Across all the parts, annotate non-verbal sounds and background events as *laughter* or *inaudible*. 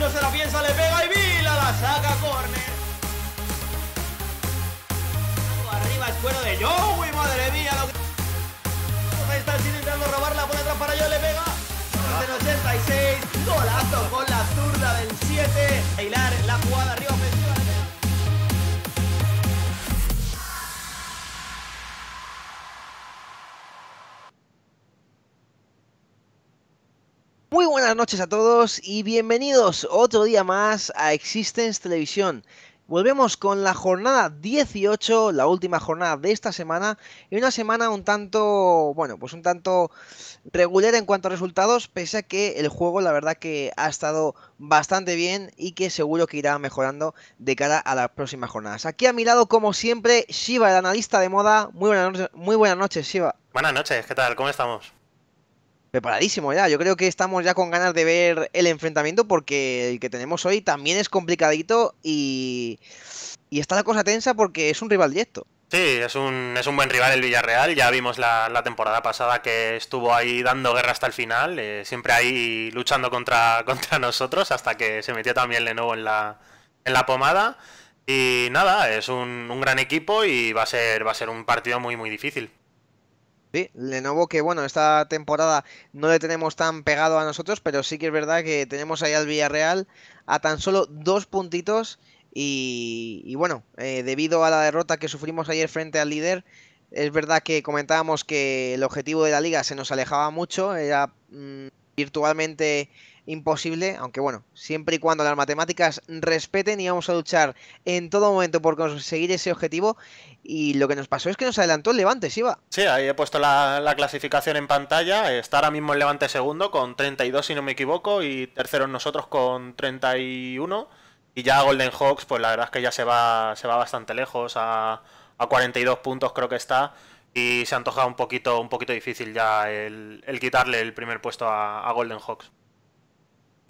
no se la piensa, le pega y Vila la saca corner Arriba cuero de Joey, madre mía, lo que... Está intentando robarla por atrás para yo le pega. 86, golazo con la zurda del 7. Bailar la jugada arriba ofensiva. buenas noches a todos y bienvenidos otro día más a Existence Televisión. Volvemos con la jornada 18, la última jornada de esta semana, y una semana un tanto, bueno, pues un tanto regular en cuanto a resultados, pese a que el juego la verdad que ha estado bastante bien y que seguro que irá mejorando de cara a las próximas jornadas. Aquí a mi lado, como siempre, Shiva, el analista de moda. Muy buenas, muy buenas noches, Shiva. Buenas noches, ¿qué tal? ¿Cómo estamos? Preparadísimo ya, yo creo que estamos ya con ganas de ver el enfrentamiento porque el que tenemos hoy también es complicadito y, está la cosa tensa porque es un rival directo. Sí, es un, es un buen rival el Villarreal, ya vimos la, temporada pasada que estuvo ahí dando guerra hasta el final, eh, siempre ahí luchando contra, *laughs* contra nosotros hasta que se metió también de en la, en la pomada. Y nada, es un, un gran equipo y va a ser, va a ser un partido muy muy difícil. Sí, Lenovo que bueno, esta temporada no le tenemos tan pegado a nosotros, pero sí que es verdad que tenemos ahí al Villarreal a tan solo dos puntitos y, bueno, eh, debido a la derrota que sufrimos ayer frente al líder, es verdad que comentábamos que el objetivo de la liga se nos alejaba mucho, era mm, virtualmente imposible, aunque bueno, siempre y cuando las matemáticas respeten y vamos a luchar en todo momento por conseguir ese objetivo. Y lo que nos pasó es que nos adelantó el Levante, va? Sí, ahí he puesto la, clasificación en pantalla. Está ahora mismo el Levante segundo con 32, si no me equivoco, y tercero nosotros con 31. Y ya Golden Hawks, pues la verdad es que ya se va, se va bastante lejos, a, 42 puntos creo que está y se antoja un poquito, un poquito difícil ya el, quitarle el primer puesto a Golden Hawks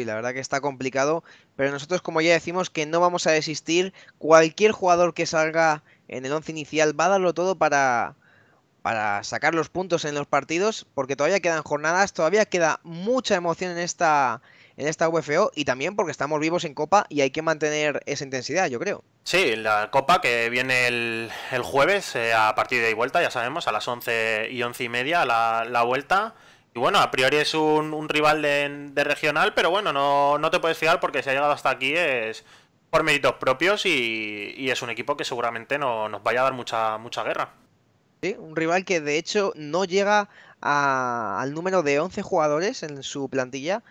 la verdad que está complicado, pero nosotros como ya decimos que no vamos a desistir, cualquier jugador que salga en el 11 inicial va a darlo todo para, para sacar los puntos en los partidos, porque todavía quedan jornadas, todavía queda mucha emoción en esta en esta UFO y también porque estamos vivos en Copa y hay que mantener esa intensidad, yo creo. Sí, la Copa que viene el, jueves eh, a partir de vuelta, ya sabemos, a las 11 y 11 y media la, la vuelta. Y bueno, a priori es un, rival de, regional, pero bueno, no, no te puedes fiar porque si ha llegado hasta aquí es por méritos propios y, es un equipo que seguramente no, nos vaya a dar mucha, mucha guerra. Sí, un rival que de hecho no llega al número de 11 jugadores en su plantilla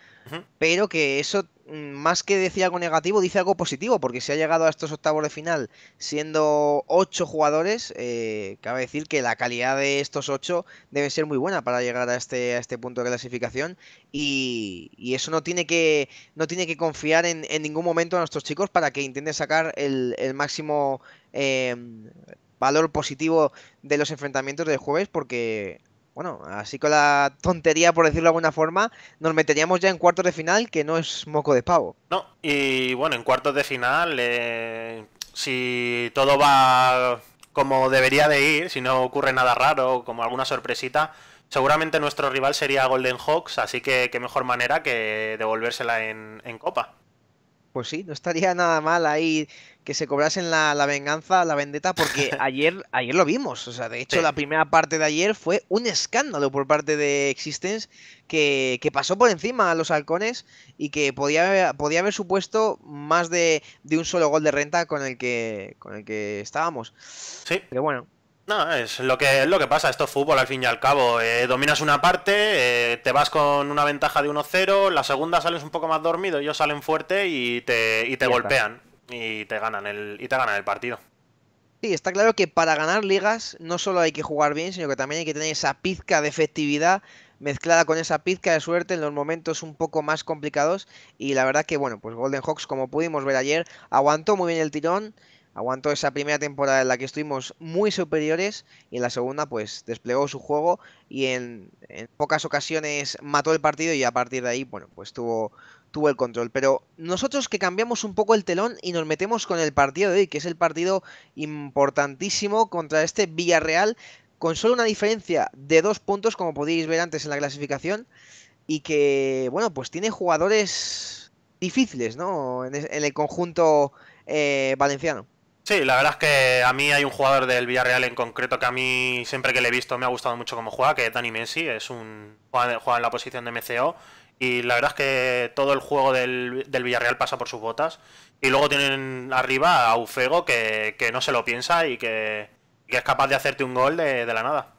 pero que eso, mm, más que decir algo negativo, dice algo positivo, porque si ha llegado a estos octavos de final siendo ocho jugadores, eh, cabe decir que la calidad de estos ocho debe ser muy buena para llegar a este, a este punto de clasificación y, eso no tiene que, no tiene que confiar en, ningún momento a nuestros chicos para que intenten sacar el, máximo... Em, valor positivo de los enfrentamientos del jueves porque bueno, así con la tontería, por decirlo de alguna forma, nos meteríamos ya en cuartos de final, que no es moco de pavo. No, y bueno, en cuartos de final, eh, si todo va como debería de ir, si no ocurre nada raro, como alguna sorpresita, seguramente nuestro rival sería Golden Hawks, así que qué mejor manera que devolvérsela en, en Copa. Pues sí, no estaría nada mal ahí que se cobrasen la, venganza, la vendetta, porque *laughs* ayer, ayer lo vimos. O sea, de hecho, la primera parte de ayer fue un escándalo por parte de Existence que, pasó por encima a los halcones y que podía, podía haber supuesto más de, un solo gol de renta con el que, con el que estábamos. Sí. Pero bueno. No, es lo que, es lo que pasa, esto es fútbol al fin y al cabo. Eh, dominas una parte, eh, te vas con una ventaja de 1-0, la segunda sales un poco más dormido, ellos salen fuerte y te, te golpean y te ganan el, y te ganan el partido. Sí, está claro que para ganar ligas no solo hay que jugar bien, sino que también hay que tener esa pizca de efectividad mezclada con esa pizca de suerte en los momentos un poco más complicados. Y la verdad que, bueno, pues Golden Hawks, como pudimos ver ayer, aguantó muy bien el tirón, aguantó esa primera temporada en la que estuvimos muy superiores y en la segunda pues desplegó su juego y en, en pocas ocasiones mató el partido y a partir de ahí, bueno, pues tuvo tuvo el control. Pero nosotros que cambiamos un poco el telón y nos metemos con el partido de hoy, que es el partido importantísimo contra este Villarreal, con solo una diferencia de dos puntos, como podéis ver antes en la clasificación, y que, bueno, pues tiene jugadores difíciles, ¿no? En, el conjunto eh, valenciano. Sí, la verdad es que a mí hay un jugador del Villarreal en concreto que a mí siempre que le he visto me ha gustado mucho cómo juega, que es Dani Messi, es un juega en la posición de MCO y la verdad es que todo el juego del, Villarreal pasa por sus botas. Y luego tienen arriba a Ufego que, que no se lo piensa y que, es capaz de hacerte un gol de, la nada.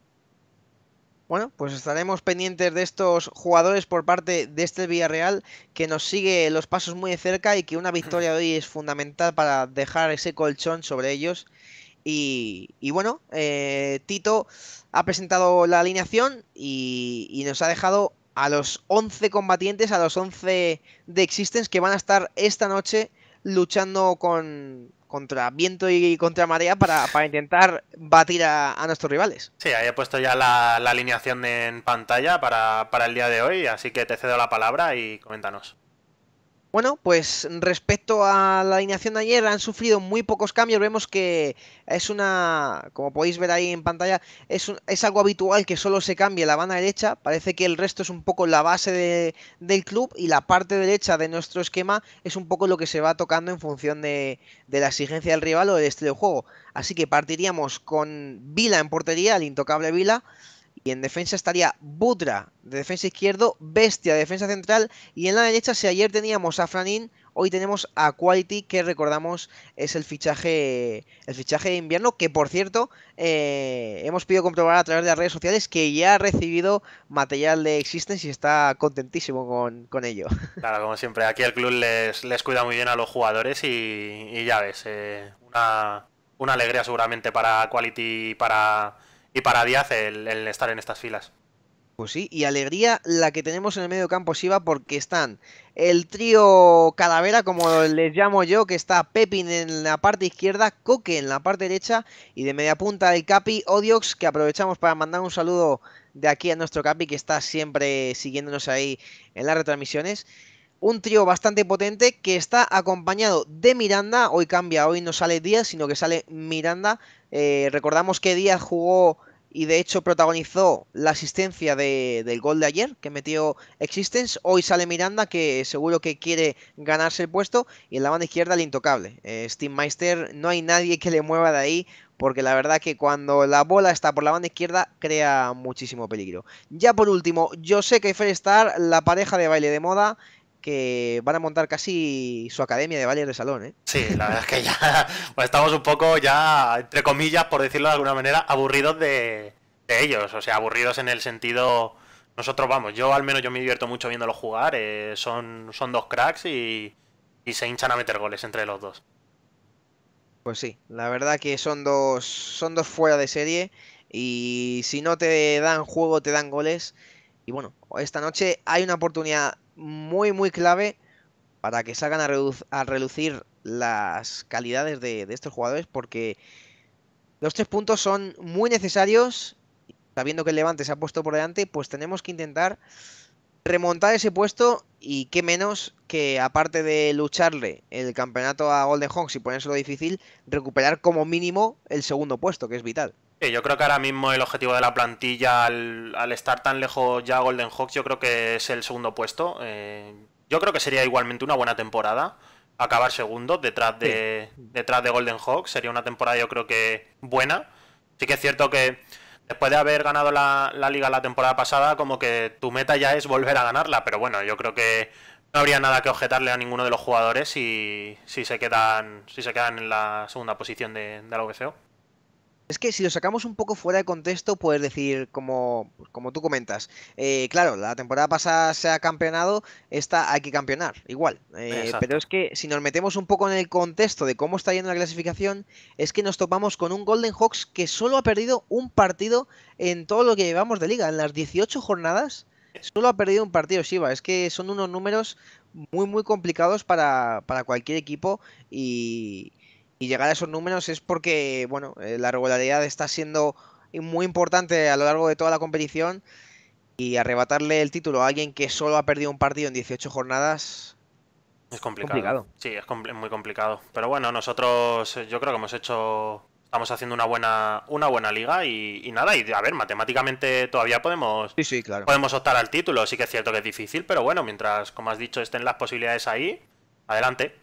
Bueno, pues estaremos pendientes de estos jugadores por parte de este Villarreal que nos sigue los pasos muy de cerca y que una victoria de hoy es fundamental para dejar ese colchón sobre ellos. Y, bueno, eh, Tito ha presentado la alineación y, y, nos ha dejado a los 11 combatientes, a los 11 de Existence que van a estar esta noche luchando con, contra viento y contra marea para, intentar batir a, nuestros rivales. Sí, ahí he puesto ya la, alineación en pantalla para, el día de hoy, así que te cedo la palabra y coméntanos. Bueno, pues respecto a la alineación de ayer, han sufrido muy pocos cambios. Vemos que es una, como podéis ver ahí en pantalla, es, es algo habitual que solo se cambie la banda derecha. Parece que el resto es un poco la base del club y la parte derecha de nuestro esquema es un poco lo que se va tocando en función de, de la exigencia del rival o del estilo de juego. Así que partiríamos con Vila en portería, el intocable Vila. Y en defensa estaría Butra, de defensa izquierdo, Bestia, de defensa central. Y en la derecha, si ayer teníamos a Franin, hoy tenemos a Quality, que recordamos es el fichaje, el fichaje de invierno, que por cierto eh, hemos podido comprobar a través de las redes sociales que ya ha recibido material de Existence y está contentísimo con, ello. *laughs* Claro, como siempre, aquí el club les, cuida muy bien a los jugadores y, ya ves, eh, una, una alegría seguramente para Quality y para y para Díaz el, estar en estas filas. Pues sí, y alegría la que tenemos en el medio campo, Siva, porque están el trío Calavera, como les llamo yo, que está Pepin en la parte izquierda, Coque en la parte derecha y de media punta el Capi Odiox, que aprovechamos para mandar un saludo de aquí a nuestro Capi, que está siempre siguiéndonos ahí en las retransmisiones un trío bastante potente que está acompañado de Miranda. Hoy cambia, hoy no sale Díaz, sino que sale Miranda. Eh, recordamos que Díaz jugó y de hecho protagonizó la asistencia del gol de ayer que metió Existence. Hoy sale Miranda que seguro que quiere ganarse el puesto y en la banda izquierda el intocable. Eh, Meister, no hay nadie que le mueva de ahí porque la verdad que cuando la bola está por la banda izquierda crea muchísimo peligro. Ya por último, yo sé que estar la pareja de baile de moda, que van a montar casi su academia de baile de salón, ¿eh? Sí, la verdad es que ya *laughs* pues estamos un poco ya, entre comillas, por decirlo de alguna manera, aburridos de, ellos. O sea, aburridos en el sentido... Nosotros vamos, yo al menos yo me divierto mucho viéndolos jugar. Eh, son, son dos cracks y, y se hinchan a meter goles entre los dos. Pues sí, la verdad que son dos, son dos fuera de serie y si no te dan juego, te dan goles. Y bueno, esta noche hay una oportunidad muy, muy clave para que salgan a, relucir las calidades de, estos jugadores, porque los tres puntos son muy necesarios. Sabiendo que el Levante se ha puesto por delante, pues tenemos que intentar remontar ese puesto y qué menos que, aparte de lucharle el campeonato a Golden Hawks y ponérselo difícil, recuperar como mínimo el segundo puesto, que es vital yo creo que ahora mismo el objetivo de la plantilla, al, estar tan lejos ya Golden Hawks, yo creo que es el segundo puesto. Eh, yo creo que sería igualmente una buena temporada acabar segundo detrás de, detrás de Golden Hawks. Sería una temporada, yo creo que buena. Sí que es cierto que después de haber ganado la, liga la temporada pasada, como que tu meta ya es volver a ganarla. Pero bueno, yo creo que no habría nada que objetarle a ninguno de los jugadores si, si se quedan si se quedan en la segunda posición de, de la VCO. Es que si lo sacamos un poco fuera de contexto, puedes decir, como, tú comentas, eh, claro, la temporada pasada se ha campeonado, esta hay que campeonar, igual. Eh, pero es que si nos metemos un poco en el contexto de cómo está yendo la clasificación, es que nos topamos con un Golden Hawks que solo ha perdido un partido en todo lo que llevamos de liga. En las 18 jornadas, solo ha perdido un partido Shiva. Es que son unos números muy, muy complicados para cualquier equipo y, y llegar a esos números es porque, bueno, eh, la regularidad está siendo muy importante a lo largo de toda la competición y arrebatarle el título a alguien que solo ha perdido un partido en 18 jornadas es complicado. Sí, es muy complicado. Pero bueno, nosotros eh, yo creo que hemos hecho. Estamos haciendo una buena, una buena liga y, nada. Y a ver, matemáticamente todavía podemos. Podemos optar al título. Sí que es cierto que es difícil, pero bueno, mientras, como has dicho, estén las posibilidades ahí, adelante.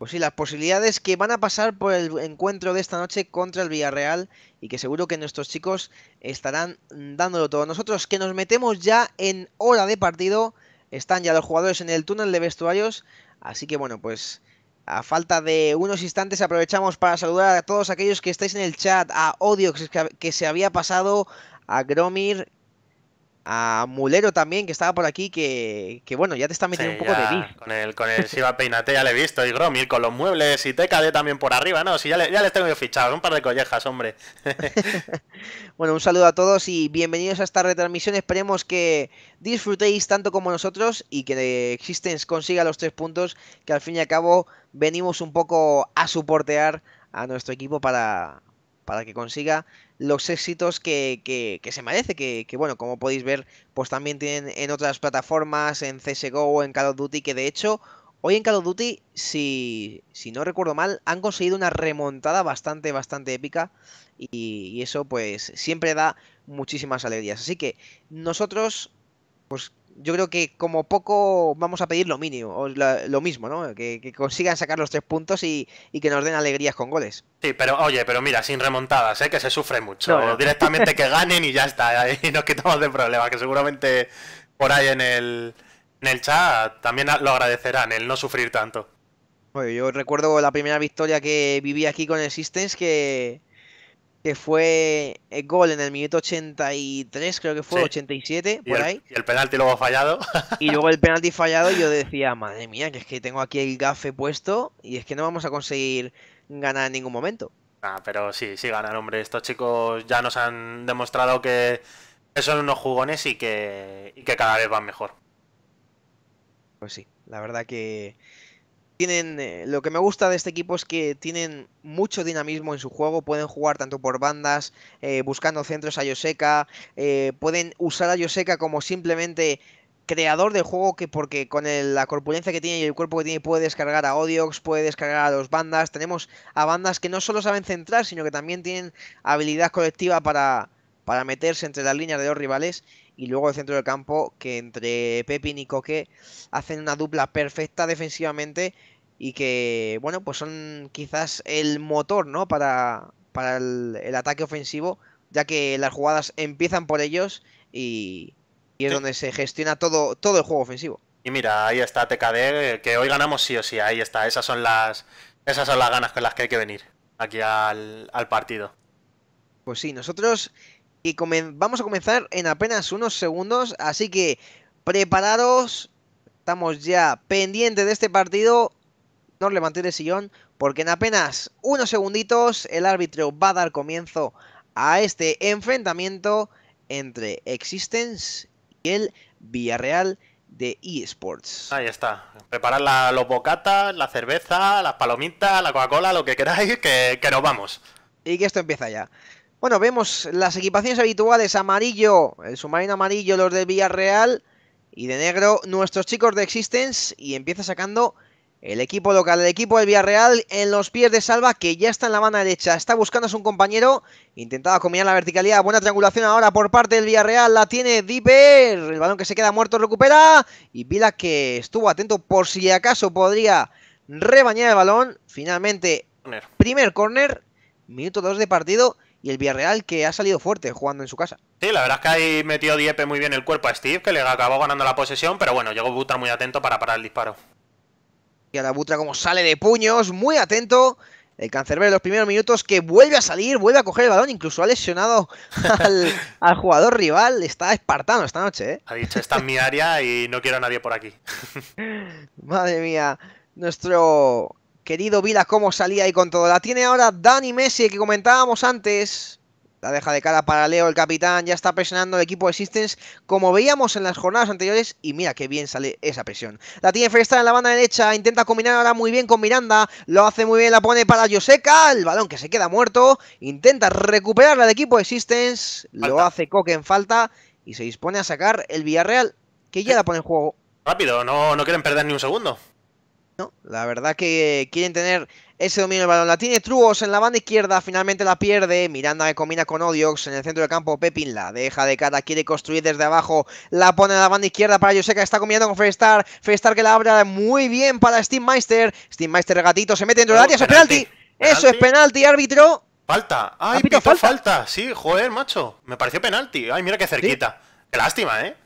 Pues sí, las posibilidades que van a pasar por el encuentro de esta noche contra el Villarreal y que seguro que nuestros chicos estarán dándolo todo. Nosotros que nos metemos ya en hora de partido, están ya los jugadores en el túnel de vestuarios, así que bueno, pues a falta de unos instantes aprovechamos para saludar a todos aquellos que estáis en el chat, a Odio que se había pasado, a Gromir a Mulero también, que estaba por aquí, que, bueno, ya te está metiendo un poco de ti. Con el, con el Siva Peinate ya le he visto, y Gromir con los muebles, y TKD también por arriba, ¿no? Sí, ya, le, ya les tengo yo fichados, un par de collejas, hombre. *laughs* *laughs* bueno, un saludo a todos y bienvenidos a esta retransmisión. Esperemos que disfrutéis tanto como nosotros y que Existence consiga los tres puntos, que al fin y al cabo venimos un poco a soportear a nuestro equipo para, para que consiga los éxitos que, se merece, que, bueno, como podéis ver, pues también tienen en otras plataformas, en CSGO, en Call of Duty, que de hecho, hoy en Call of Duty, si, si no recuerdo mal, han conseguido una remontada bastante, bastante épica y, y eso pues siempre da muchísimas alegrías. Así que nosotros, pues yo creo que como poco vamos a pedir lo mínimo, lo mismo, ¿no? Que, consigan sacar los tres puntos y, y, que nos den alegrías con goles. Sí, pero oye, pero mira, sin remontadas, ¿eh? que se sufre mucho. ¿eh? Directamente que ganen y ya está, y ¿eh? nos quitamos de problemas, que seguramente por ahí en el, en el chat también lo agradecerán, el no sufrir tanto. yo recuerdo la primera victoria que viví aquí con el Systems que que fue el eh, gol en el minuto 83, creo que fue, 87, por ahí. Y el penalti luego fallado. Y luego el *laughs* penalti fallado, y yo decía, madre mía, que es que tengo aquí el gafe puesto y es que no vamos a conseguir ganar en ningún momento. Ah, pero sí, sí ganan, hombre. Estos chicos ya nos han demostrado que son unos jugones y que, y que cada vez van mejor. Pues sí, la verdad que tienen eh, lo que me gusta de este equipo es que tienen mucho dinamismo en su juego, pueden jugar tanto por bandas, eh, buscando centros a Yoseka, eh, pueden usar a Yoseka como simplemente creador de juego que porque con la corpulencia que tiene y el cuerpo que tiene puede descargar a Odiox, puede descargar a los bandas, tenemos a bandas que no solo saben centrar, sino que también tienen habilidad colectiva para, para meterse entre las líneas de los rivales y luego el centro del campo, que entre Pepin y Coque hacen una dupla perfecta defensivamente y que, bueno, pues son quizás el motor, ¿no? Para, el, ataque ofensivo, ya que las jugadas empiezan por ellos y, y es donde se gestiona todo, todo el juego ofensivo. Y mira, ahí está TKD, que hoy ganamos sí o sí, ahí está, esas son las, esas son las ganas con las que hay que venir aquí al, al partido. Pues sí, nosotros y vamos a comenzar en apenas unos segundos, así que preparados, estamos ya pendientes de este partido, no os levantéis el sillón, porque en apenas unos segunditos el árbitro va a dar comienzo a este enfrentamiento entre Existence y el Villarreal de eSports. Ahí está. Preparad los bocatas, la cerveza, las palomitas, la Coca-Cola, lo que queráis, que, que nos vamos. Y que esto empieza ya. Bueno, vemos las equipaciones habituales, amarillo, el submarino amarillo, los del Villarreal, y de negro nuestros chicos de Existence, y empieza sacando el equipo local, el equipo del Villarreal en los pies de Salva, que ya está en la mano derecha. Está buscando a su compañero. Intentaba combinar la verticalidad. Buena triangulación ahora por parte del Villarreal. La tiene Dipper, El balón que se queda muerto recupera. Y Vila que estuvo atento por si acaso podría rebañar el balón. Finalmente, primer corner, Minuto 2 de partido y el Villarreal que ha salido fuerte jugando en su casa. Sí, la verdad es que ahí metió Diepe muy bien el cuerpo a Steve, que le acabó ganando la posesión, pero bueno, llegó Butra muy atento para parar el disparo. Y a la Butra como sale de puños, muy atento. El cancerbero de los primeros minutos que vuelve a salir, vuelve a coger el balón, incluso ha lesionado al, *laughs* al jugador rival. Está espartano esta noche, ¿eh? Ha dicho, está en mi área y no quiero a nadie por aquí. *laughs* Madre mía, nuestro Querido Vila, cómo salía ahí con todo. La tiene ahora Dani Messi, que comentábamos antes. La deja de cara para Leo, el capitán. Ya está presionando el equipo de como veíamos en las jornadas anteriores. Y mira qué bien sale esa presión. La tiene Freestar en la banda derecha. Intenta combinar ahora muy bien con Miranda. Lo hace muy bien, la pone para Joseca. El balón que se queda muerto. Intenta recuperarla del equipo de Lo hace Coque en falta. Y se dispone a sacar el Villarreal, que ya la pone en juego. Rápido, no, no quieren perder ni un segundo. La verdad que eh, quieren tener ese dominio del balón. La tiene Truos en la banda izquierda, finalmente la pierde. Miranda que combina con Odiox en el centro del campo. Pepin la deja de cara, quiere construir desde abajo. La pone en la banda izquierda para Joseca, está combinando con Freestar. Freestar que la abre muy bien para Steve Meister. Steve gatito, se mete dentro del oh, área. Eso es penalti. Eso es penalti, árbitro. Falta. Ay, falta. Sí, joder, macho. Me pareció penalti. Ay, mira qué cerquita. Qué lástima, ¿eh?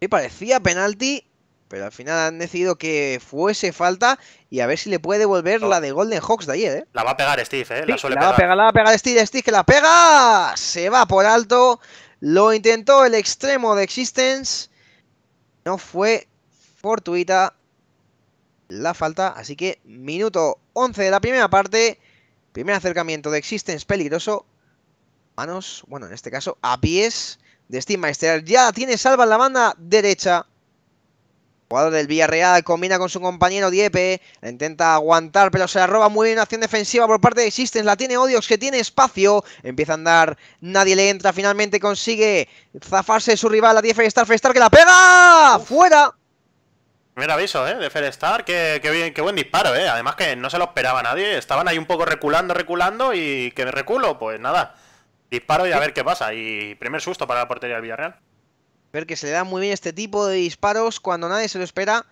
Sí, parecía penalti. Pero al final han decidido que fuese falta y a ver si le puede devolver la de Golden Hawks de ayer. ¿eh? La va a pegar Steve, ¿eh? la Va a pegar. La va a pegar Steve, Steve que la pega. Se va por alto. Lo intentó el extremo de Existence. No fue fortuita la falta. Así que minuto 11 de la primera parte. Primer acercamiento de Existence peligroso. Manos, bueno, en este caso a pies de Steve Maester Ya tiene salva en la banda derecha. Jugador del Villarreal combina con su compañero Diepe. La intenta aguantar, pero se la roba muy bien. acción defensiva por parte de Existence. La tiene Odios, que tiene espacio. Empieza a andar. Nadie le entra. Finalmente consigue zafarse su rival, a Diepe Star Festar, que la pega. ¡Fuera! Primer aviso, ¿eh? De Ferestar, qué buen disparo, ¿eh? Además que no se lo esperaba nadie. Estaban ahí un poco reculando, reculando y que me reculo, pues nada. Disparo y a ver qué pasa. Y primer susto para la portería del Villarreal. Ver que se le da muy bien este tipo de disparos cuando nadie se lo espera.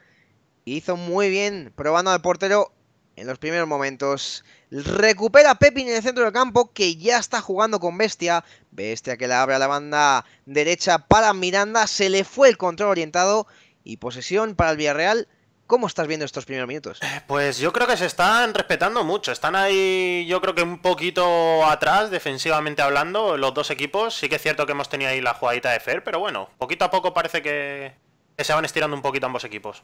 hizo muy bien probando al portero en los primeros momentos. Recupera Pepin en el centro del campo que ya está jugando con Bestia. Bestia que la abre a la banda derecha para Miranda. Se le fue el control orientado y posesión para el Villarreal ¿Cómo estás viendo estos primeros minutos? Eh, pues yo creo que se están respetando mucho. Están ahí, yo creo que un poquito atrás, defensivamente hablando, los dos equipos. Sí que es cierto que hemos tenido ahí la jugadita de Fer, pero bueno, poquito a poco parece que, se van estirando un poquito ambos equipos.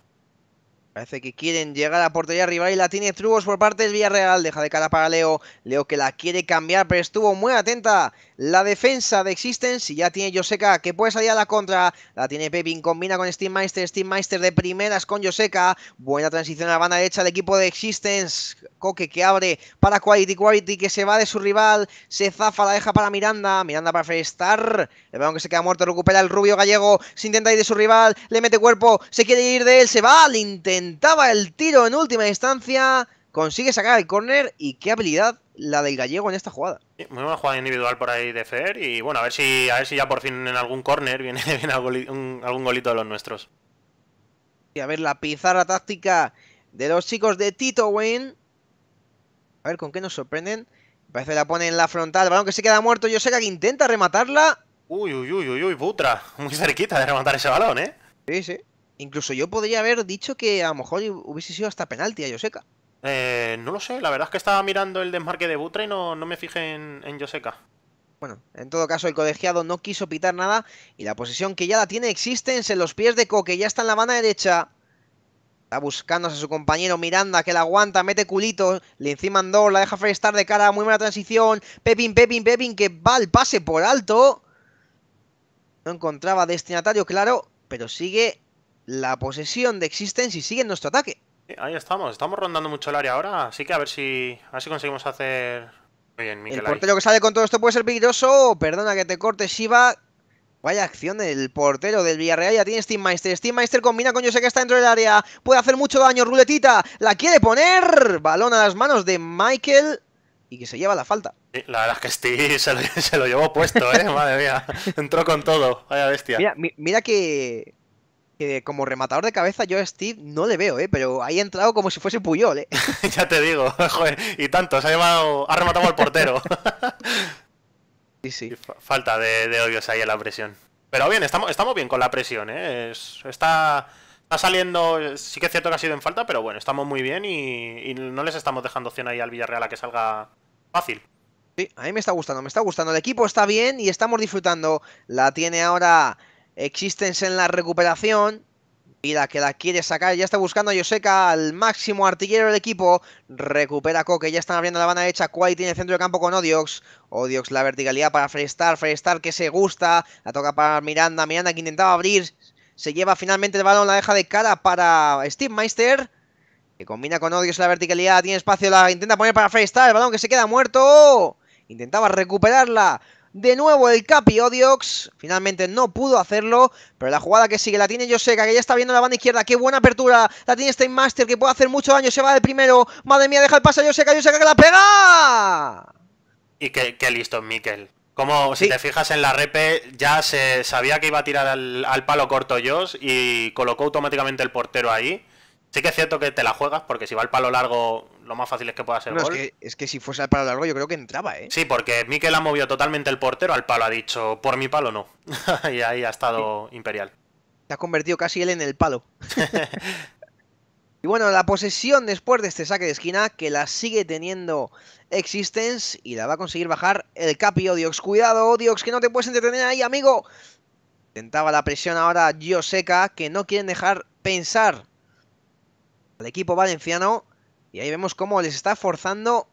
Parece que quieren llegar a la portería rival y la tiene Trubos por parte del Villarreal. Deja de cara para Leo. Leo que la quiere cambiar, pero estuvo muy atenta la defensa de Existence. Y ya tiene Joseca que puede salir a la contra. La tiene Pepin, combina con Steam Meister. Steam de primeras con Joseca. Buena transición a la banda derecha del equipo de Existence. Coque que abre para Quality Quality que se va de su rival. Se zafa, la deja para Miranda. Miranda para Freestar. Le veo que se queda muerto recupera el rubio gallego. Se intenta ir de su rival. Le mete cuerpo. Se quiere ir de él. Se va al intento Intentaba el tiro en última instancia, consigue sacar el córner y qué habilidad la del gallego en esta jugada. muy buena jugada individual por ahí de Fer y bueno, a ver si a si ya por fin en algún córner viene, *laughs* algún, golito de los nuestros. Y a ver la pizarra táctica de los chicos de Tito Wayne. A ver con qué nos sorprenden. Parece que la pone en la frontal. Balón que se queda muerto. Yo sé que intenta rematarla. Uy, uy, uy, uy, uy, putra. Muy cerquita de rematar ese balón, ¿eh? Sí, sí. Incluso yo podría haber dicho que a lo mejor hubiese sido hasta penalti a Yoseca. Eh, no lo sé, la verdad es que estaba mirando el desmarque de Butre y no, no me fijé en, Yoseca. Bueno, en todo caso, el colegiado no quiso pitar nada y la posición que ya la tiene existe en los pies de Coque, ya está en la banda derecha. Está buscándose a su compañero Miranda, que la aguanta, mete culito, le encima andó, la deja freestar de cara, muy buena transición. Pepin, Pepin, Pepin, que va al pase por alto. No encontraba destinatario, claro, pero sigue la posesión de Existence y sigue en nuestro ataque. Ahí estamos, estamos rondando mucho el área ahora, así que a ver si, a conseguimos hacer... el portero que sale con todo esto puede ser peligroso, perdona que te corte Shiva. Vaya acción del portero del Villarreal, ya tiene Steammeister, Steammeister combina con sé que está dentro del área, puede hacer mucho daño, ruletita, la quiere poner, balón a las manos de Michael y que se lleva la falta. la verdad es que Steve *laughs* se lo, llevó puesto, ¿eh? madre mía, entró con todo, vaya bestia. mira que como rematador de cabeza yo a Steve no le veo, ¿eh? pero ahí ha entrado como si fuese Puyol. ¿eh? *laughs* ya te digo, *laughs* y tanto, se ha, llevado ha rematado al portero. *laughs* Falta de, odios ahí a la presión. Pero bien, estamos, estamos bien con la presión, ¿eh? está, saliendo, sí que es cierto que ha sido en falta, pero bueno, estamos muy bien y, y no les estamos dejando opción ahí al Villarreal a que salga fácil. Sí, a mí me está gustando, me está gustando. El equipo está bien y estamos disfrutando. La tiene ahora Existence en la recuperación. Y la que la quiere sacar, ya está buscando a Yoseca al máximo artillero del equipo. Recupera a Coque, ya están abriendo la banda hecha Kwai tiene centro de campo con Odiox. Odiox la verticalidad para Freestar, Freestar que se gusta. La toca para Miranda, Miranda que intentaba abrir. Se lleva finalmente el balón, la deja de cara para Steve Meister. Que combina con Odiox la verticalidad, tiene espacio, la intenta poner para Freestar. El balón que se queda muerto. Intentaba recuperarla. De nuevo el Capi Odiox. Finalmente no pudo hacerlo. Pero la jugada que sigue la tiene Joseca, que ya está viendo la banda izquierda. Qué buena apertura. La tiene Steinmaster, que puede hacer mucho daño. Se va de primero. Madre mía, deja el pase a Joseca. Joseca que la pega. Y qué, listo, Miquel. Como si te fijas en la repe, ya se sabía que iba a tirar al, palo corto Josh y colocó automáticamente el portero ahí. Sí que es cierto que te la juegas, porque si va al palo largo lo más fácil es que pueda ser Es que, si fuese al palo largo, yo creo que entraba, ¿eh? Sí, porque Miquel ha movido totalmente el portero al palo, ha dicho, por mi palo no. *laughs* y ahí ha estado Imperial. Se ha convertido casi él en el palo. *laughs* y bueno, la posesión después de este saque de esquina, que la sigue teniendo Existence y la va a conseguir bajar el Capi Odiox. Cuidado, Odiox, que no te puedes entretener ahí, amigo. Intentaba la presión ahora Gioseca, que no quieren dejar pensar al equipo valenciano. Y ahí vemos cómo les está forzando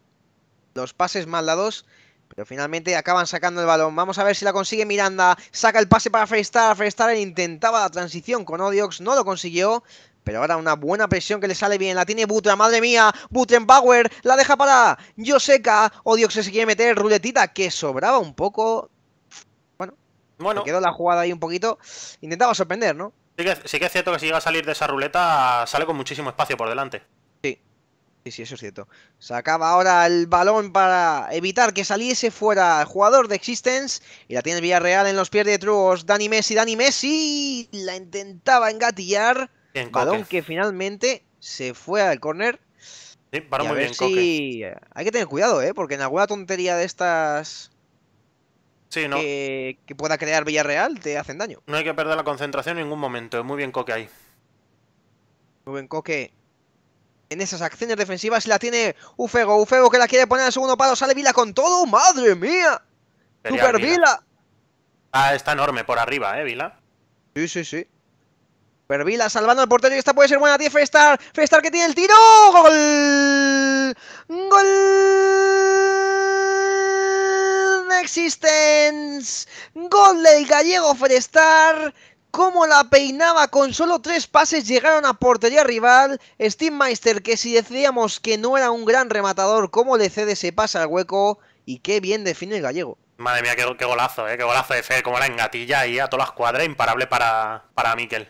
los pases mal dados. Pero finalmente acaban sacando el balón. Vamos a ver si la consigue Miranda. Saca el pase para Freestar. Freestar intentaba la transición con Odiox. No lo consiguió. Pero ahora una buena presión que le sale bien. La tiene Butra, madre mía. Power. la deja para Joseca. Odiox se quiere meter. Ruletita que sobraba un poco. Bueno, bueno. quedó la jugada ahí un poquito. Intentaba sorprender, ¿no? Sí que, que es cierto que si llega a salir de esa ruleta, sale con muchísimo espacio por delante. Sí, eso es cierto. Sacaba ahora el balón para evitar que saliese fuera el jugador de Existence. Y la tiene Villarreal en los pies de truos. Dani Messi, Dani Messi. La intentaba engatillar. balón que finalmente se fue al córner. Sí, para muy bien, coque. Hay que tener cuidado, ¿eh? Porque en alguna tontería de estas. Sí, ¿no? que, que pueda crear Villarreal te hacen daño. No hay que perder la concentración en ningún momento. Muy bien, Coque ahí. Muy bien, Coque en esas acciones defensivas. La tiene Ufego, Ufego que la quiere poner al segundo palo. Sale Vila con todo. ¡Madre mía! ¡Super Vila. Ah, está enorme por arriba, ¿eh, Vila? Sí, sí, sí. Vila salvando al portero y esta puede ser buena. Tiene Frestar. festar que tiene el tiro. ¡Gol! ¡Gol! Existence. Gol del gallego Frestar cómo la peinaba con solo tres pases llegaron a portería rival. Steve que si decíamos que no era un gran rematador, cómo le cede ese pase al hueco y qué bien define el gallego. Madre mía, qué, golazo, ¿eh? qué golazo de Fer, como en gatilla ahí a todas las cuadras, imparable para, para Miquel.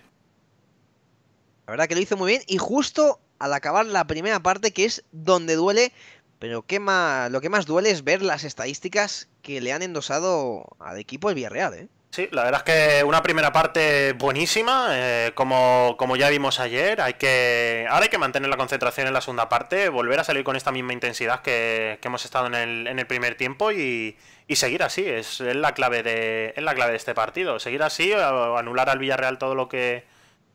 La verdad que lo hizo muy bien y justo al acabar la primera parte, que es donde duele, pero qué más, lo que más duele es ver las estadísticas que le han endosado al equipo el Villarreal, ¿eh? Sí, la verdad es que una primera parte buenísima, eh, como, ya vimos ayer, hay que, ahora hay que mantener la concentración en la segunda parte, volver a salir con esta misma intensidad que, hemos estado en el, en el primer tiempo y, seguir así, es, la clave de, es la clave de este partido, seguir así, anular al Villarreal todo lo que,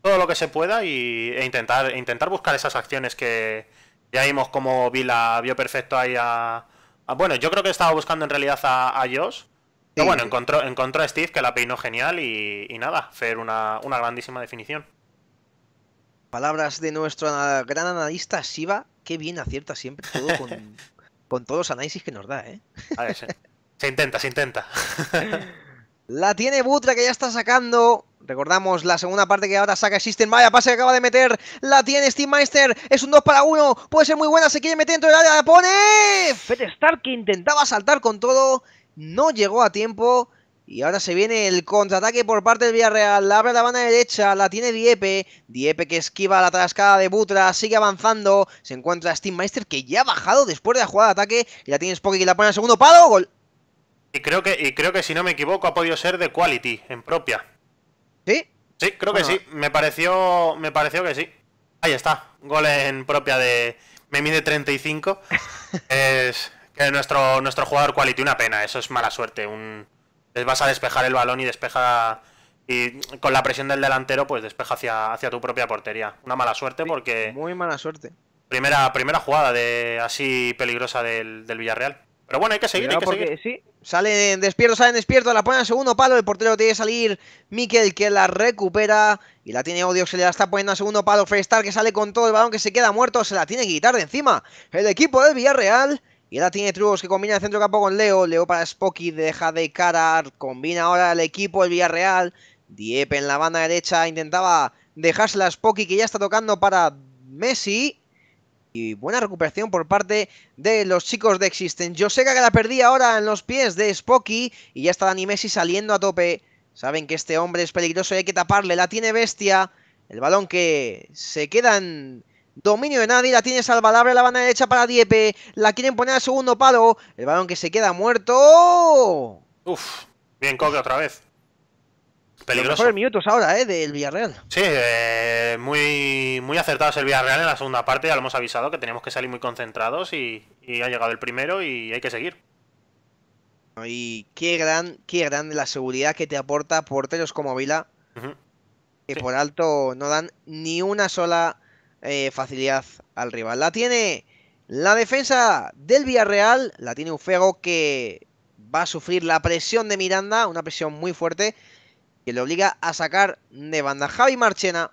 todo lo que se pueda y, e intentar, intentar buscar esas acciones que ya vimos como Vila vio perfecto ahí a... bueno, yo creo que estaba buscando en realidad a, a Josh pero ah, bueno, encontró, encontró a Steve que la peinó genial y, nada, Fer, una, grandísima definición. Palabras de nuestro gran analista Shiva, que bien acierta siempre todo *laughs* con, todos los análisis que nos da, ¿eh? A ver, se, intenta, se intenta. *laughs* La tiene Butra que ya está sacando. Recordamos la segunda parte que ahora saca System. Vaya pase que acaba de meter. La tiene Steve Meister. Es un 2 para 1. Puede ser muy buena. Se quiere meter dentro del área. La pone. Fred Stark que intentaba saltar con todo no llegó a tiempo. Y ahora se viene el contraataque por parte del Villarreal. La abre la banda derecha, la tiene Diepe. Diepe que esquiva la trascada de Butra, sigue avanzando. Se encuentra Steam Meister que ya ha bajado después de la jugada de ataque. Y la tiene Spocky y la pone al segundo palo. Gol. Y creo, que, creo que si no me equivoco ha podido ser de quality, en propia. ¿Sí? Sí, creo que sí. Me pareció, me pareció que sí. Ahí está. Gol en propia de Me mide 35. es que nuestro, nuestro jugador quality, una pena, eso es mala suerte. Un... Les vas a despejar el balón y despeja. Y con la presión del delantero, pues despeja hacia, hacia tu propia portería. Una mala suerte porque. Muy mala suerte. Primera, primera jugada de así peligrosa del, del Villarreal. Pero bueno, hay que seguir, porque, Sí, salen despierto salen despiertos, la ponen al segundo palo, el portero tiene que salir, Mikel que la recupera y la tiene Odio, se la está poniendo al segundo palo, Freestar que sale con todo el balón que se queda muerto, se la tiene que quitar de encima el equipo del Villarreal. Y ahora tiene trucos que combina el centro campo con Leo. Leo para Spocky, deja de cara. Combina ahora el equipo, el Villarreal. Dieppe en la banda derecha intentaba dejársela a Spocky que ya está tocando para Messi. Y buena recuperación por parte de los chicos de Existen. sé que la perdí ahora en los pies de Spocky. Y ya está Dani Messi saliendo a tope. Saben que este hombre es peligroso y hay que taparle. La tiene bestia. El balón que se queda en Dominio de nadie, la tiene salvadable la banda derecha para Diepe. La quieren poner al segundo palo. El balón que se queda muerto. Uf, bien coque otra vez. Peligroso. Los minutos ahora, ¿eh? Del Villarreal. Sí, eh, muy, muy acertados el Villarreal en la segunda parte. Ya lo hemos avisado que tenemos que salir muy concentrados y, ha llegado el primero y hay que seguir. Y qué gran, qué gran la seguridad que te aporta porteros como Vila, que por alto no dan ni una sola eh, facilidad al rival. La tiene la defensa del Villarreal, la tiene un fego que va a sufrir la presión de Miranda, una presión muy fuerte que le obliga a sacar de banda Javi Marchena.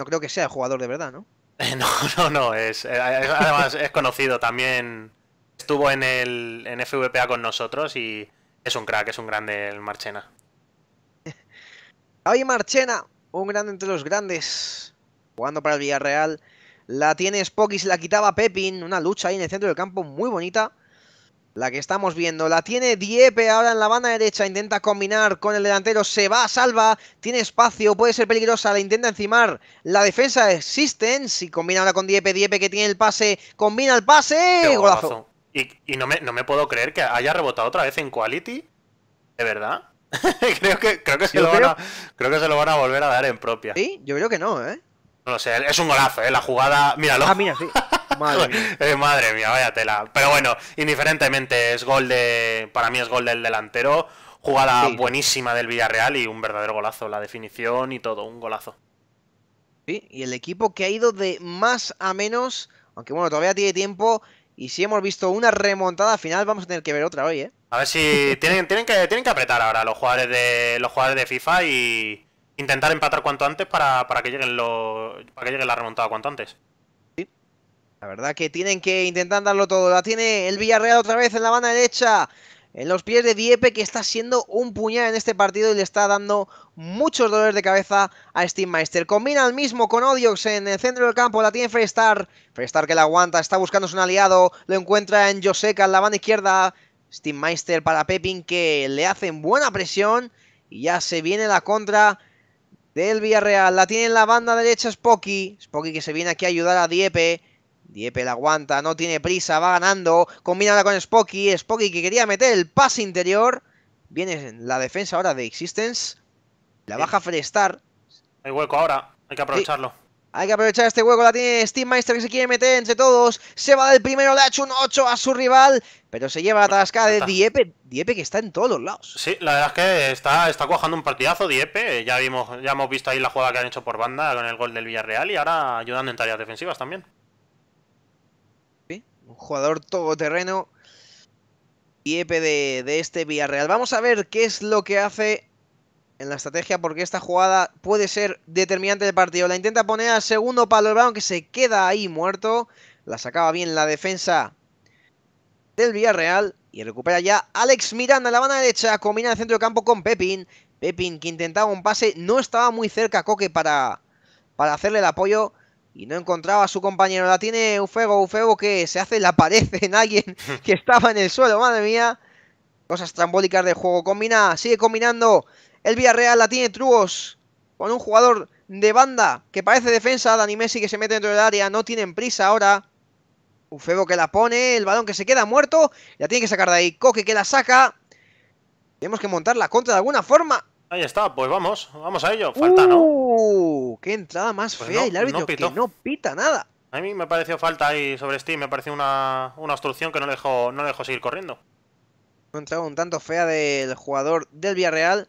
No creo que sea el jugador de verdad, ¿no? Eh, *laughs* no, no, no, eh, es, además es conocido también. Estuvo en el en FVPA con nosotros y es un crack, es un grande el Marchena. *laughs* Javi Marchena, un grande entre los grandes jugando para el Villarreal. La tiene Spock se la quitaba Pepin. Una lucha ahí en el centro del campo muy bonita. La que estamos viendo. La tiene Diepe ahora en la banda derecha. Intenta combinar con el delantero. Se va, salva. Tiene espacio. Puede ser peligrosa. La intenta encimar. La defensa existen Si combina ahora con Diepe. Diepe que tiene el pase. Combina el pase. Golazo. Y, no, me, no, me, puedo creer que haya rebotado otra vez en quality. ¿De verdad? *laughs* creo, que, se lo Van a, creo que se lo van a volver a dar en propia. Sí, yo creo que no, ¿eh? No lo sé, es un golazo, ¿eh? La jugada, míralo. Ah, mira, sí. *laughs* Eh, madre mía. vaya tela. Pero bueno, indiferentemente, es gol de. Para mí es gol del delantero. Jugada buenísima del Villarreal y un verdadero golazo. La definición y todo, un golazo. Sí, y el equipo que ha ido de más a menos, aunque bueno, todavía tiene tiempo. Y si hemos visto una remontada final, vamos a tener que ver otra hoy, ¿eh? A ver si. tienen, tienen, que, tienen que apretar ahora los jugadores de, los jugadores de FIFA y intentar empatar cuanto antes para, que lleguen los, para que llegue la remontada cuanto antes. La verdad que tienen que intentar darlo todo. La tiene el Villarreal otra vez en la banda derecha. En los pies de Dieppe que está siendo un puñal en este partido y le está dando muchos dolores de cabeza a Steammeister. Combina el mismo con Odiox en el centro del campo, la tiene Freestar. Freestar que la aguanta, está buscando un aliado, lo encuentra en Joseca en la banda izquierda. Steammeister para Pepin que le hacen buena presión y ya se viene la contra del Villarreal. La tiene en la banda derecha Spocky. Spocky que se viene aquí a ayudar a Diepe. Diepe la aguanta, no tiene prisa, va ganando. Combinada con Spocky. Spocky que quería meter el pase interior. Viene la defensa ahora de Existence. La baja Freestar Hay hueco ahora, hay que aprovecharlo. Hay que aprovechar este hueco, la tiene Steam Meister que se quiere meter entre todos. Se va del primero, le ha hecho un 8 a su rival, pero se lleva atascada de Dieppe. Dieppe que está en todos los lados. Sí, la verdad es que está, está cuajando un partidazo Diepe. Eh, ya, vimos, ya hemos visto ahí la jugada que han hecho por banda con el gol del Villarreal y ahora ayudando en tareas defensivas también. Sí, un jugador todoterreno. Dieppe de, de este Villarreal. Vamos a ver qué es lo que hace en la estrategia porque esta jugada puede ser determinante del partido. La intenta poner al segundo palo el que se queda ahí muerto. La sacaba bien la defensa del Villarreal y recupera ya Alex Miranda la banda derecha. Combina el centro de campo con Pepin. Pepin que intentaba un pase, no estaba muy cerca Coque para, para hacerle el apoyo y no encontraba a su compañero. La tiene Ufego. Ufego que se hace la pared en alguien *laughs* que estaba en el suelo, madre mía. Cosas trambólicas del juego. Combina, sigue combinando el Villarreal la tiene Truos con un jugador de banda que parece defensa. Dani Messi que se mete dentro del área. No tienen prisa ahora. Ufebo que la pone. El balón que se queda muerto. La tiene que sacar de ahí. Coque que la saca. Tenemos que montar la contra de alguna forma. Ahí está, pues vamos, vamos a ello. Uh, falta, uh, ¡Qué entrada más pues fea! el árbitro que no pita nada. A mí me pareció falta ahí sobre Steam, me pareció una, una obstrucción que no dejó, no dejó seguir corriendo. Una entrada un tanto fea del jugador del Villarreal.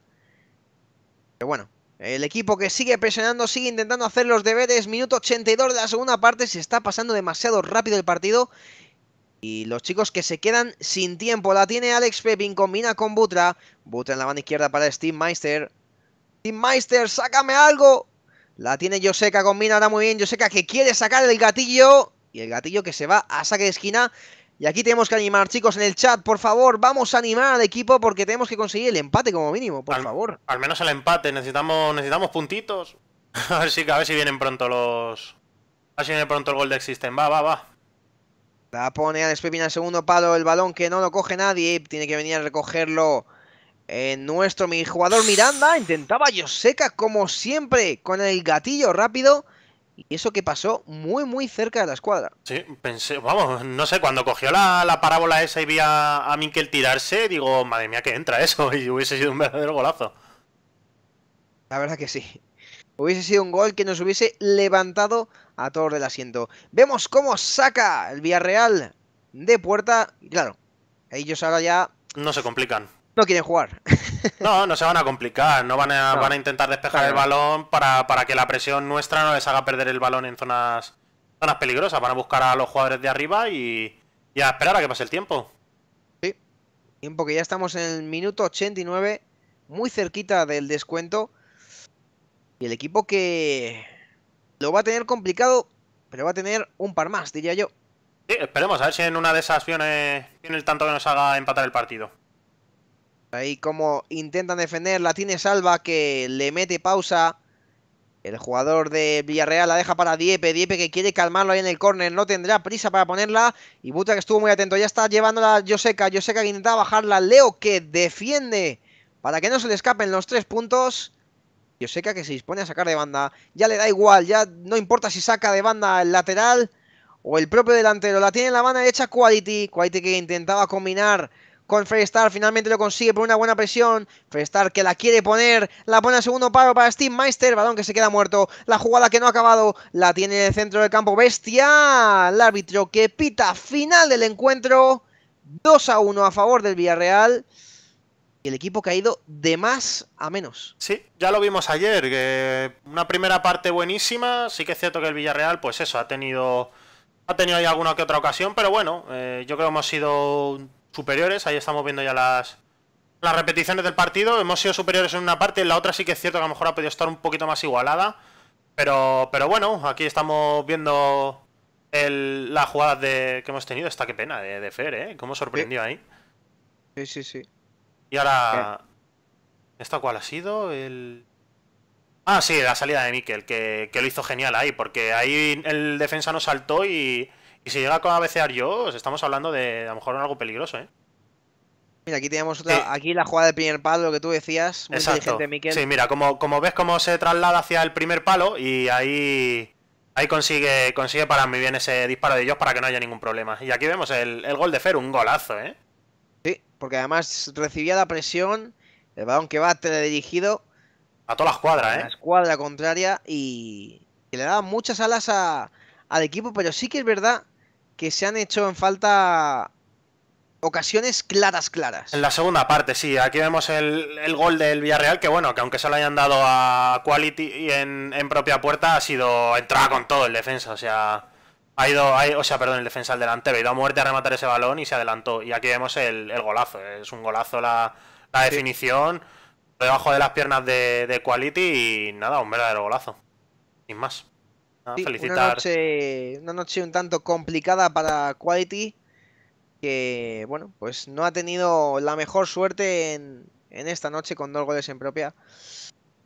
Pero bueno, el equipo que sigue presionando, sigue intentando hacer los deberes. Minuto 82 de la segunda parte. Se está pasando demasiado rápido el partido. Y los chicos que se quedan sin tiempo. La tiene Alex Pepin. Combina con Butra. Butra en la mano izquierda para Steve Meister. Steve Meister, sácame algo. La tiene Joseca. Combina ahora muy bien. Joseca que quiere sacar el gatillo. Y el gatillo que se va a saque de esquina. Y aquí tenemos que animar, chicos, en el chat, por favor, vamos a animar al equipo porque tenemos que conseguir el empate como mínimo, por favor. Al menos el empate, necesitamos, necesitamos puntitos. *laughs* a, ver si, a ver si vienen pronto los... A ver si viene pronto el gol de Existen, va, va, va. La pone al al segundo palo, el balón que no lo coge nadie, tiene que venir a recogerlo eh, nuestro mi jugador Miranda. Intentaba Joseca como siempre con el gatillo rápido. Y eso que pasó muy, muy cerca de la escuadra. Sí, pensé, vamos, no sé, cuando cogió la, parábola esa y vi a, a Minkel tirarse, digo, madre mía, que entra eso, *laughs* y hubiese sido un verdadero golazo. La verdad que sí. Hubiese sido un gol que nos hubiese levantado a todos del asiento. Vemos cómo saca el Villarreal de puerta. Claro, ellos ahora ya... No se complican. No quieren jugar. *laughs* No, no se van a complicar, no van a, Van a intentar despejar el balón para, que la presión nuestra no les haga perder el balón en zonas, zonas peligrosas. Van a buscar a los jugadores de arriba y, a esperar a que pase el tiempo. Sí, tiempo que ya estamos en el minuto 89, muy cerquita del descuento. Y el equipo que lo va a tener complicado, pero va a tener un par más, diría yo. Sí, esperemos, a ver si en una de esas acciones tiene el tanto que nos haga empatar el partido. Ahí como intentan defenderla, tiene Salva que le mete pausa. El jugador de Villarreal la deja para Diepe, Diepe que quiere calmarlo ahí en el córner, no tendrá prisa para ponerla. Y Buta que estuvo muy atento, ya está llevándola Joseca, Joseca que intenta bajarla, Leo que defiende para que no se le escapen los tres puntos. Joseca que se dispone a sacar de banda, ya le da igual, ya no importa si saca de banda el lateral o el propio delantero. La tiene en la banda derecha Quality, Quality que intentaba combinar con Freestar, finalmente lo consigue por una buena presión, Freestar que la quiere poner, la pone a segundo paro para Steve Meister, balón que se queda muerto, la jugada que no ha acabado, la tiene en el centro del campo Bestia, el árbitro que pita final del encuentro, 2 a 1 a favor del Villarreal. Y el equipo que ha ido de más a menos. Sí, ya lo vimos ayer, una primera parte buenísima, sí que es cierto que el Villarreal, pues eso, ha tenido ha tenido ahí alguna que otra ocasión, pero bueno, eh, yo creo que hemos sido superiores. Ahí estamos viendo ya las, las repeticiones del partido. Hemos sido superiores en una parte, en la otra sí que es cierto que a lo mejor ha podido estar un poquito más igualada. Pero, pero bueno, aquí estamos viendo el, la jugada que hemos tenido. Esta qué pena de, Fer, ¿eh? Cómo sorprendió ahí. Sí, sí, sí. Y ahora... ¿Esta cuál ha sido? El... Ah, sí, la salida de Mikel, que, que, lo hizo genial ahí, porque ahí el defensa no saltó y, y si llega a cabecear yo, pues estamos hablando de a lo mejor algo peligroso, ¿eh? Mira, aquí tenemos otra, aquí la jugada del primer palo, lo que tú decías, muy inteligente, Sí, mira, como, como ves cómo se traslada hacia el primer palo y ahí, ahí consigue, consigue parar muy bien ese disparo de ellos para que no haya ningún problema. Y aquí vemos el, el gol de Fer, un golazo, ¿eh? Sí, porque además recibía la presión, el balón que va dirigido A toda la escuadra, ¿eh? A la escuadra contraria y, y le daba muchas alas al equipo, pero sí que es verdad que se han hecho en falta ocasiones claras, claras. En la segunda parte, sí. Aquí vemos el, gol del Villarreal, que bueno, que aunque se lo hayan dado a Quality en, en propia puerta, ha sido entrada con todo el defensa. O sea, ha ido, o sea, perdón, el defensa al delantero, ha ido a muerte a rematar ese balón y se adelantó. Y aquí vemos el, golazo. Es un golazo la, definición, debajo de las piernas de Quality y nada, un verdadero golazo. Sin más. Una noche, una noche un tanto complicada para Quality, que, bueno, pues no ha tenido la mejor suerte en, en esta noche con dos goles en propia.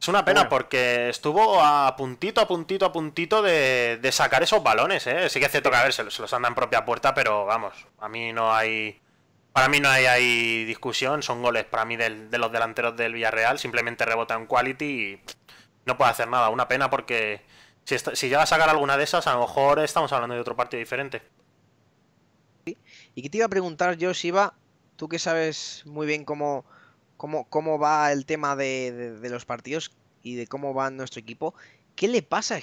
Es una pena porque estuvo a puntito, a puntito, a puntito de, sacar esos balones, ¿eh? Sí que hace toca a ver, se los, anda en propia puerta, pero vamos, a mí no hay... Para mí no hay, discusión, son goles para mí de los delanteros del Villarreal, simplemente rebota en quality y no puede hacer nada. Una pena porque si, llega a sacar alguna de esas, a lo mejor estamos hablando de otro partido diferente. Y que te iba a preguntar yo, va, tú que sabes muy bien cómo, cómo, cómo va el tema de, de, los partidos y de cómo va nuestro equipo, ¿qué le pasa a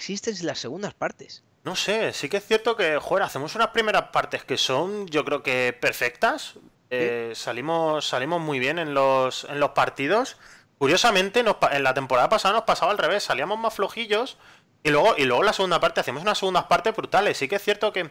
las segundas partes? No sé, sí que es cierto que, joder, hacemos unas primeras partes que son, yo creo que perfectas. Eh, salimos, salimos muy bien en los, en los partidos. Curiosamente, en la temporada pasada nos pasaba al revés, salíamos más flojillos, y luego, y luego la segunda parte, hacemos unas segundas partes brutales. Sí que es cierto que.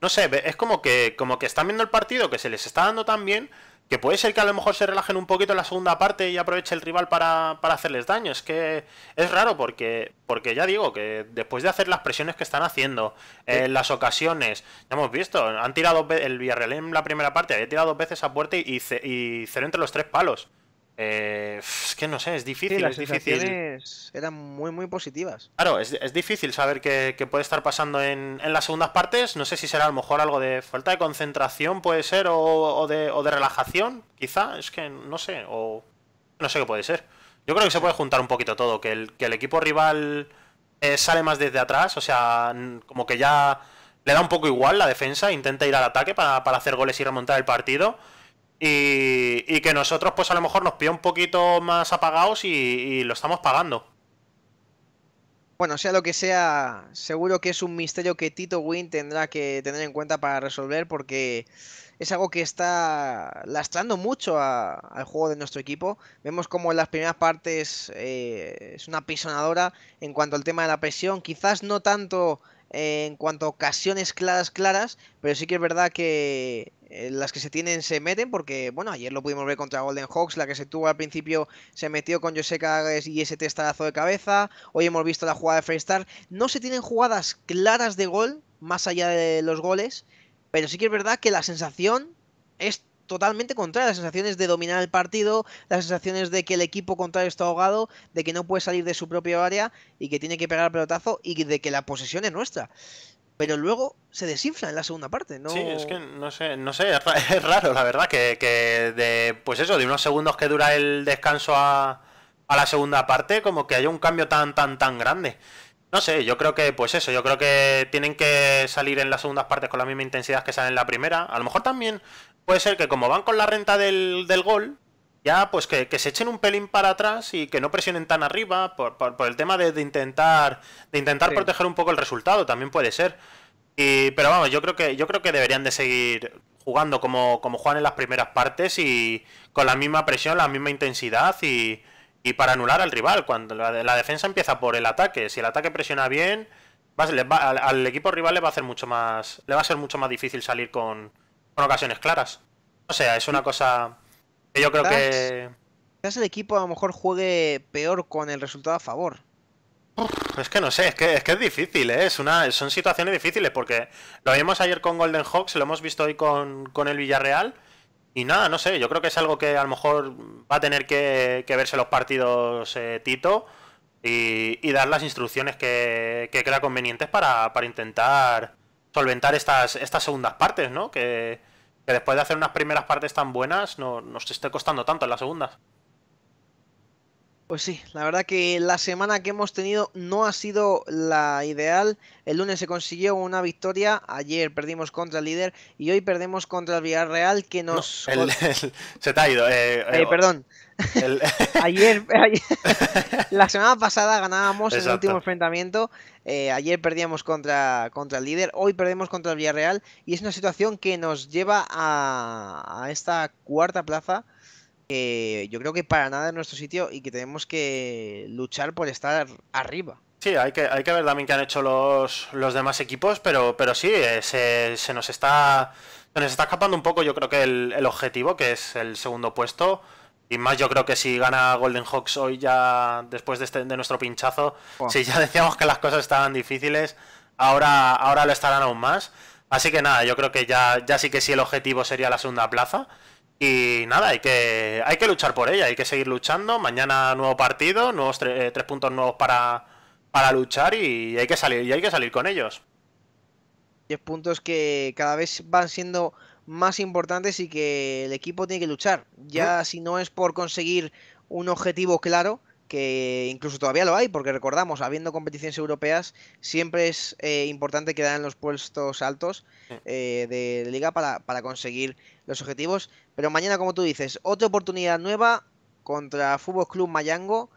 No sé, es como que, como que están viendo el partido que se les está dando tan bien. Que puede ser que a lo mejor se relajen un poquito en la segunda parte y aproveche el rival para, hacerles daño. Es que es raro porque, porque ya digo que después de hacer las presiones que están haciendo, en eh, las ocasiones, ya hemos visto, han tirado el Villarreal en la primera parte, ha tirado dos veces a puerta y, y, cero entre los tres palos. Eh, es que no sé, es difícil. las es eran muy, muy positivas. Claro, es, difícil saber qué, puede estar pasando en, en, las segundas partes. No sé si será a lo mejor algo de falta de concentración, puede ser, o, o, de, o de, relajación, quizá. Es que no sé, o no sé qué puede ser. Yo creo que se puede juntar un poquito todo, que el, que el equipo rival eh, sale más desde atrás, o sea, como que ya le da un poco igual la defensa, intenta ir al ataque para, para hacer goles y remontar el partido. Y, que nosotros, pues a lo mejor nos pide un poquito más apagados y, lo estamos pagando. Bueno, sea lo que sea, seguro que es un misterio que Tito Win tendrá que tener en cuenta para resolver porque es algo que está lastrando mucho al juego de nuestro equipo. Vemos como en las primeras partes eh, es una pisonadora en cuanto al tema de la presión, quizás no tanto en cuanto a ocasiones claras, claras, pero sí que es verdad que eh, las que se tienen se meten, porque bueno, ayer lo pudimos ver contra Golden Hawks, la que se tuvo al principio se metió con Joseca y ese testarazo de cabeza, hoy hemos visto la jugada de Freestar, no se tienen jugadas claras de gol, más allá de los goles, pero sí que es verdad que la sensación es totalmente contraria. Las sensaciones de dominar el partido, las sensaciones de que el equipo contrario está ahogado, de que no puede salir de su propio área y que tiene que pegar el pelotazo y de que la posesión es nuestra pero luego se desinfla en la segunda parte. ¿no? Sí, es que no sé, no sé, es *laughs* raro, la verdad, que, de, pues eso, de unos segundos que dura el descanso a, la segunda parte, como que haya un cambio tan, tan, tan grande. No sé, yo creo que, pues eso, yo creo que tienen que salir en las segundas partes con la misma intensidad que salen en la primera. A lo mejor también puede ser que como van con la renta del, del gol, ya, pues que, se echen un pelín para atrás y que no presionen tan arriba por, por, el tema de, de, intentar, de intentar proteger un poco el resultado, también puede ser. Y, pero vamos, yo creo que, yo creo que deberían de seguir jugando como, como juegan en las primeras partes y con la misma presión, la misma intensidad y, y para anular al rival. Cuando la, defensa empieza por el ataque, si el ataque presiona bien, al, al, equipo rival le va a hacer mucho más, le va a ser mucho más difícil salir con, con ocasiones claras. O sea, es una cosa yo creo que. Quizás el equipo a lo mejor juegue peor con el resultado a favor. es que no sé, es que es, difícil, ¿eh? es son situaciones difíciles porque lo vimos ayer con Golden Hawks, lo hemos visto hoy con, con el Villarreal y nada, no sé, yo creo que es algo que a lo mejor va a tener que, verse los partidos eh, Tito y, dar las instrucciones que, que crea convenientes para, para intentar solventar estas, estas segundas partes, ¿no? Que, que después de hacer unas primeras partes tan buenas, no nos esté costando tanto en las segundas. Pues sí, la verdad que la semana que hemos tenido no ha sido la ideal. El lunes se consiguió una victoria, ayer perdimos contra el líder y hoy perdemos contra el Villarreal que nos... *laughs* se ha ido. Eh, eh perdón. *laughs* ayer, *laughs* la semana pasada ganábamos el último enfrentamiento, eh, ayer perdíamos contra, contra el líder, hoy perdemos contra el Villarreal y es una situación que nos lleva a, a esta cuarta plaza yo creo que para nada en nuestro sitio y que tenemos que luchar por estar arriba. Sí, hay que, hay que ver también qué han hecho los, los demás equipos, pero, pero sí, eh, se, nos está se nos está escapando un poco yo creo que el, objetivo, que es el segundo puesto. Y más yo creo que si gana Golden Hawks hoy ya, después de, este, de nuestro pinchazo, si ya *laughs* decíamos que las cosas estaban difíciles, ahora, ahora lo estarán aún más. Así que nada, yo creo que ya, ya sí que sí el objetivo sería la segunda plaza. Y nada, hay que, hay que luchar por ella, hay que seguir luchando. Mañana nuevo partido, nuevos eh, tres puntos nuevos para, luchar y hay que salir, y hay que salir con ellos. es puntos que cada vez van siendo más importantes y que el equipo tiene que luchar. Ya si no es por conseguir un objetivo claro, que incluso todavía lo hay, porque recordamos, habiendo competiciones europeas, siempre es eh, importante quedar en los puestos altos eh, de, de liga para, para, conseguir los objetivos. Pero mañana, como tú dices, otra oportunidad nueva contra Fútbol Club Mayango.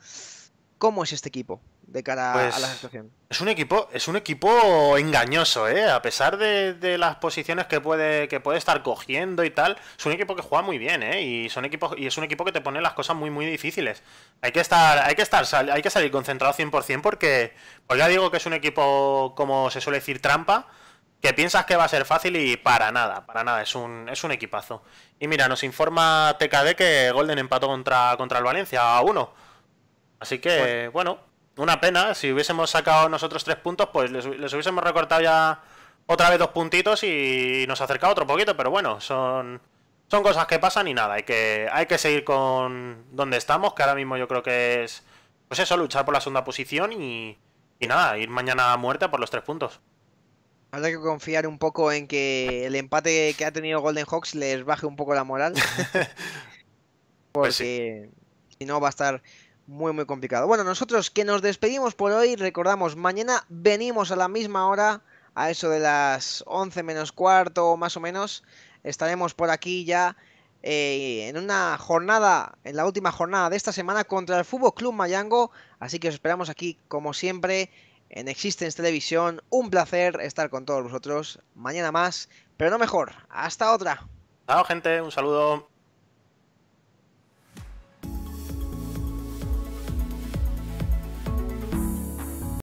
¿Cómo es este equipo de cara a la pues, situación? Es un equipo, es un equipo engañoso, ¿eh? A pesar de, las posiciones que puede, que puede estar cogiendo y tal, es un equipo que juega muy bien, ¿eh? Y son equipos, y es un equipo que te pone las cosas muy, muy difíciles. Hay que estar, hay que estar, hay que salir concentrado 100% porque, pues ya digo que es un equipo, como se suele decir, trampa que piensas que va a ser fácil y para nada, para nada, es un, es un equipazo. Y mira, nos informa TKD que Golden empató contra, contra el Valencia a uno. Así que, pues- bueno. una pena, si hubiésemos sacado nosotros tres puntos, pues les, hubiésemos recortado ya otra vez dos puntitos y nos acercado otro poquito, pero bueno, son, son cosas que pasan y nada, hay que, hay que seguir con donde estamos, que ahora mismo yo creo que es, pues eso, luchar por la segunda posición y, y nada, ir mañana a muerte por los tres puntos. Habrá que confiar un poco en que el empate que ha tenido Golden Hawks les baje un poco la moral. *laughs* Pues porque si no va a estar muy muy complicado. Bueno, nosotros que nos despedimos por hoy, recordamos, mañana venimos a la misma hora, a eso de las 11 menos cuarto más o menos, estaremos por aquí ya eh, en una jornada, en la última jornada de esta semana contra el Fútbol Club Mayango, así que os esperamos aquí como siempre en Existence Televisión. Un placer estar con todos vosotros. Mañana más, pero no mejor. Hasta otra. Chao, gente. Un saludo.